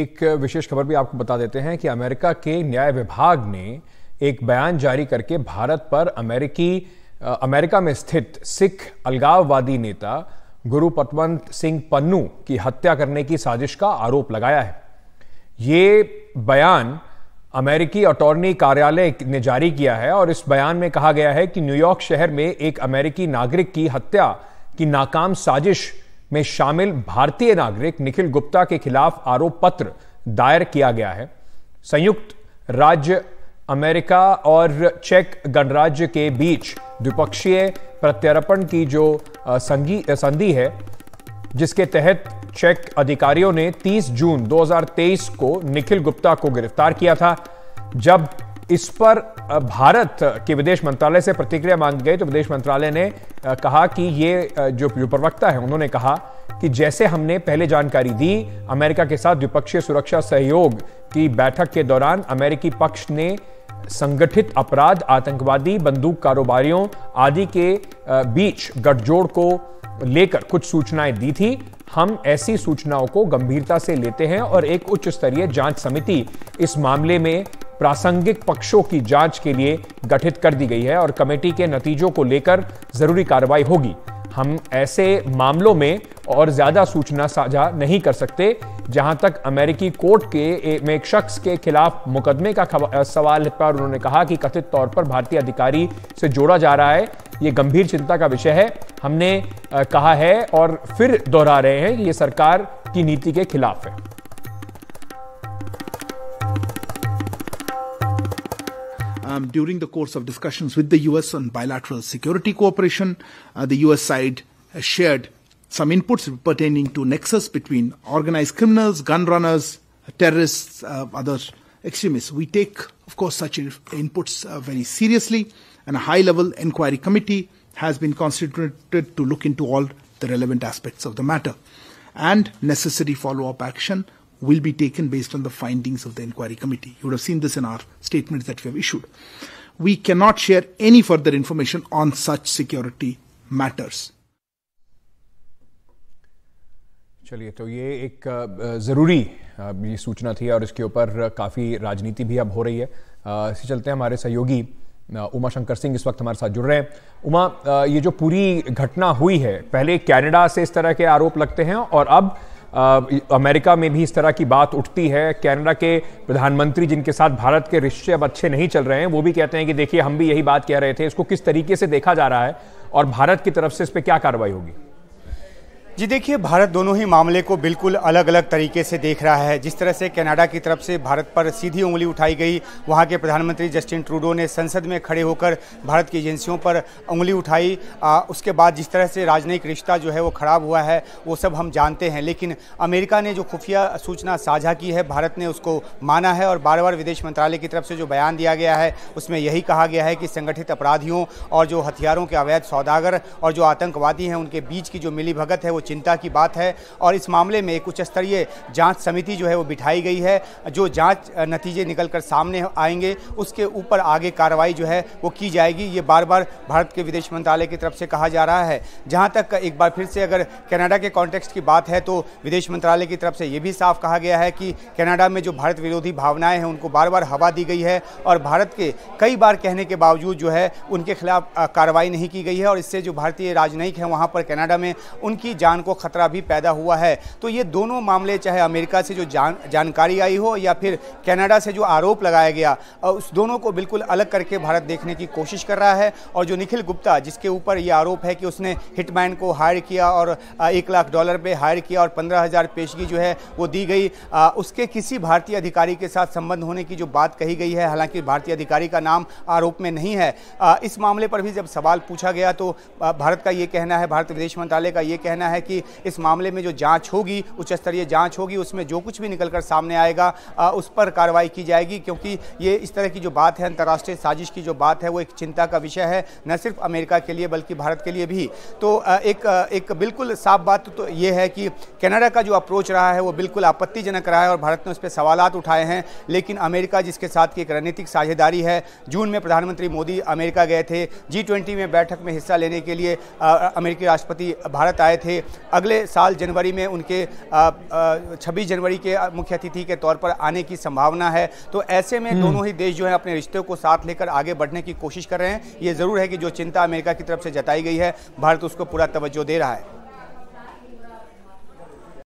एक विशेष खबर भी आपको बता देते हैं कि अमेरिका के न्याय विभाग ने एक बयान जारी करके भारत पर अमेरिकी अमेरिका में स्थित सिख अलगाववादी नेता गुरु पतवंत सिंह पन्नू की हत्या करने की साजिश का आरोप लगाया है ये बयान अमेरिकी अटॉर्नी कार्यालय ने जारी किया है और इस बयान में कहा गया है कि न्यूयॉर्क शहर में एक अमेरिकी नागरिक की हत्या की नाकाम साजिश में शामिल भारतीय नागरिक निखिल गुप्ता के खिलाफ आरोप पत्र दायर किया गया है संयुक्त राज्य अमेरिका और चेक गणराज्य के बीच द्विपक्षीय प्रत्यर्पण की जो संधि है जिसके तहत चेक अधिकारियों ने 30 जून 2023 को निखिल गुप्ता को गिरफ्तार किया था जब इस पर भारत के विदेश मंत्रालय से प्रतिक्रिया मांग गई तो विदेश मंत्रालय ने कहा कि ये जो प्रवक्ता है उन्होंने कहा कि जैसे हमने पहले जानकारी दी अमेरिका के साथ द्विपक्षीय सुरक्षा सहयोग की बैठक के दौरान अमेरिकी पक्ष ने संगठित अपराध आतंकवादी बंदूक कारोबारियों आदि के बीच गठजोड़ को लेकर कुछ सूचनाएं दी थी हम ऐसी सूचनाओं को गंभीरता से लेते हैं और एक उच्च स्तरीय जांच समिति इस मामले में प्रासंगिक पक्षों की जांच के लिए गठित कर दी गई है और कमेटी के नतीजों को लेकर जरूरी कार्रवाई होगी हम ऐसे मामलों में और ज्यादा सूचना साझा नहीं कर सकते जहां तक अमेरिकी कोर्ट के एक शख्स के खिलाफ मुकदमे का सवाल पर उन्होंने कहा कि कथित तौर पर भारतीय अधिकारी से जोड़ा जा रहा है ये गंभीर चिंता का विषय है हमने कहा है और फिर दोहरा रहे हैं कि ये सरकार की नीति के खिलाफ है um, during the course of discussions with the US on bilateral security cooperation, uh, the US side shared some inputs pertaining to nexus between organized criminals, gun runners, terrorists, uh, other extremists. We take, of course, such inputs uh, very seriously, and a high level inquiry committee has been constituted to look into all the relevant aspects of the matter. And necessary follow up action will be taken based on the findings of the inquiry committee. You would have seen this in our statements that we have issued. We cannot share any further information on such security matters. चलिए तो ये एक ज़रूरी ये सूचना थी और इसके ऊपर काफ़ी राजनीति भी अब हो रही है इसी चलते हैं हमारे सहयोगी उमा शंकर सिंह इस वक्त हमारे साथ जुड़ रहे हैं उमा ये जो पूरी घटना हुई है पहले कनाडा से इस तरह के आरोप लगते हैं और अब अमेरिका में भी इस तरह की बात उठती है कनाडा के प्रधानमंत्री जिनके साथ भारत के रिश्ते अब अच्छे नहीं चल रहे हैं वो भी कहते हैं कि देखिए हम भी यही बात कह रहे थे इसको किस तरीके से देखा जा रहा है और भारत की तरफ से इस पर क्या कार्रवाई होगी जी देखिए भारत दोनों ही मामले को बिल्कुल अलग अलग तरीके से देख रहा है जिस तरह से कनाडा की तरफ से भारत पर सीधी उंगली उठाई गई वहाँ के प्रधानमंत्री जस्टिन ट्रूडो ने संसद में खड़े होकर भारत की एजेंसियों पर उंगली उठाई आ, उसके बाद जिस तरह से राजनयिक रिश्ता जो है वो ख़राब हुआ है वो सब हम जानते हैं लेकिन अमेरिका ने जो खुफिया सूचना साझा की है भारत ने उसको माना है और बार बार विदेश मंत्रालय की तरफ से जो बयान दिया गया है उसमें यही कहा गया है कि संगठित अपराधियों और जो हथियारों के अवैध सौदागर और जो आतंकवादी हैं उनके बीच की जो मिली है वो चिंता की बात है और इस मामले में एक उच्च स्तरीय जांच समिति जो है वो बिठाई गई है जो जांच नतीजे निकल कर सामने आएंगे उसके ऊपर आगे कार्रवाई जो है वो की जाएगी ये बार बार भारत के विदेश मंत्रालय की तरफ से कहा जा रहा है जहाँ तक एक बार फिर से अगर कनाडा के कॉन्टेक्स्ट की बात है तो विदेश मंत्रालय की तरफ से ये भी साफ कहा गया है कि कनाडा में जो भारत विरोधी भावनाएं हैं उनको बार बार हवा दी गई है और भारत के कई बार कहने के बावजूद जो है उनके खिलाफ कार्रवाई नहीं की गई है और इससे जो भारतीय राजनयिक हैं वहाँ पर कनाडा में उनकी जान जान को खतरा भी पैदा हुआ है तो ये दोनों मामले चाहे अमेरिका से जो जान जानकारी आई हो या फिर कनाडा से जो आरोप लगाया गया उस दोनों को बिल्कुल अलग करके भारत देखने की कोशिश कर रहा है और जो निखिल गुप्ता जिसके ऊपर ये आरोप है कि उसने हिटमैन को हायर किया और एक लाख डॉलर पे हायर किया और पंद्रह हज़ार पेशगी जो है वो दी गई उसके किसी भारतीय अधिकारी के साथ संबंध होने की जो बात कही गई है हालांकि भारतीय अधिकारी का नाम आरोप में नहीं है इस मामले पर भी जब सवाल पूछा गया तो भारत का ये कहना है भारत विदेश मंत्रालय का ये कहना है कि इस मामले में जो जांच होगी उच्च स्तरीय जांच होगी उसमें जो कुछ भी निकलकर सामने आएगा आ, उस पर कार्रवाई की जाएगी क्योंकि ये इस तरह की जो बात है अंतर्राष्ट्रीय साजिश की जो बात है वो एक चिंता का विषय है न सिर्फ अमेरिका के लिए बल्कि भारत के लिए भी तो आ, एक आ, एक बिल्कुल साफ बात तो ये है कि कनाडा का जो अप्रोच रहा है वो बिल्कुल आपत्तिजनक रहा है और भारत ने उस पर सवाल उठाए हैं लेकिन अमेरिका जिसके साथ की एक रणनीतिक साझेदारी है जून में प्रधानमंत्री मोदी अमेरिका गए थे जी में बैठक में हिस्सा लेने के लिए अमेरिकी राष्ट्रपति भारत आए थे अगले साल जनवरी में उनके छब्बीस जनवरी के मुख्य अतिथि के तौर पर आने की संभावना है तो ऐसे में हम्म। दोनों ही देश जो है अपने रिश्तों को साथ लेकर आगे बढ़ने की कोशिश कर रहे हैं ये ज़रूर है कि जो चिंता अमेरिका की तरफ से जताई गई है भारत उसको पूरा तवज्जो दे रहा है